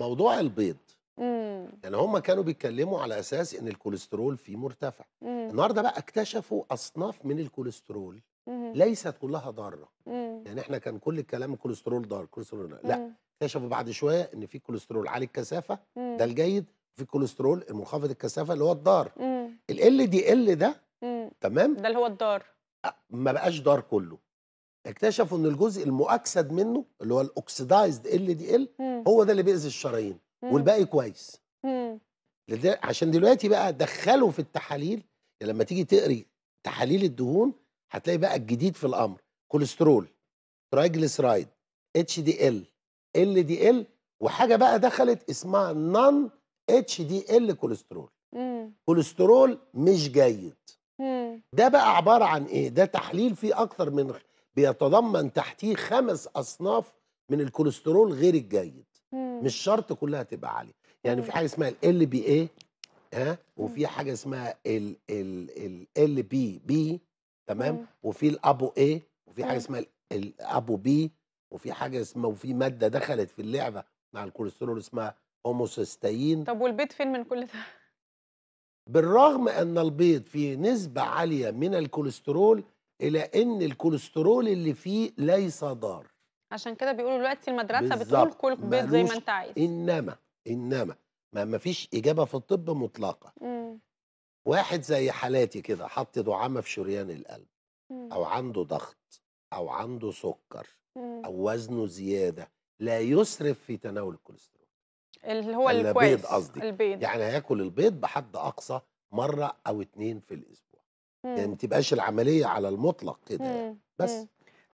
موضوع البيض مم. يعني هم كانوا بيتكلموا على اساس ان الكوليسترول فيه مرتفع مم. النهارده بقى اكتشفوا اصناف من الكوليسترول مم. ليست كلها ضاره مم. يعني احنا كان كل الكلام كوليسترول ضار كوليسترول لا, إمم. اكتشفوا بعد شويه ان في كوليسترول عالي الكثافه إمم. ده الجيد في كوليسترول المنخفض الكثافه اللي هو الضار إمم. ال دي ال ده مم. تمام ده اللي هو الضار ما بقاش ضار كله اكتشفوا ان الجزء المؤكسد منه اللي هو الاوكسيدايزد ال دي ال هو ده اللي بيأذي الشرايين والباقي كويس عشان دلوقتي بقى دخلوا في التحاليل يعني لما تيجي تقري تحاليل الدهون هتلاقي بقى الجديد في الامر كوليسترول ترايجليسرايد اتش دي ال ال دي ال وحاجه بقى دخلت اسمها نون اتش دي ال كوليسترول كوليسترول مش جيد ده بقى عباره عن ايه ده تحليل فيه اكتر من بيتضمن تحتيه خمس اصناف من الكوليسترول غير الجيد مش شرط كلها تبقى عاليه يعني في حاجه اسمها ال بي اي ها وفي حاجه اسمها ال ال ال بي بي تمام وفي الابو اي وفي حاجه اسمها الابو بي وفي حاجه اسمها وفي ماده دخلت في اللعبه مع الكوليسترول اسمها هوموسيستين طب والبيض فين من كل ده بالرغم ان البيض فيه نسبه عاليه من الكوليسترول الى ان الكوليسترول اللي فيه ليس ضار عشان كده بيقولوا دلوقتي المدرسه بتقول كل بيض زي ما انت عايز انما انما ما فيش اجابه في الطب مطلقه مم. واحد زي حالاتي كده حط دعامه في شريان القلب مم. او عنده ضغط او عنده سكر مم. او وزنه زياده لا يسرف في تناول الكوليسترول اللي هو الكويس البيض قصدي البيض يعني هياكل البيض بحد اقصى مره او اتنين في الاسبوع يعني مم. يعني ما تبقاش العمليه على المطلق كده يعني. بس مم.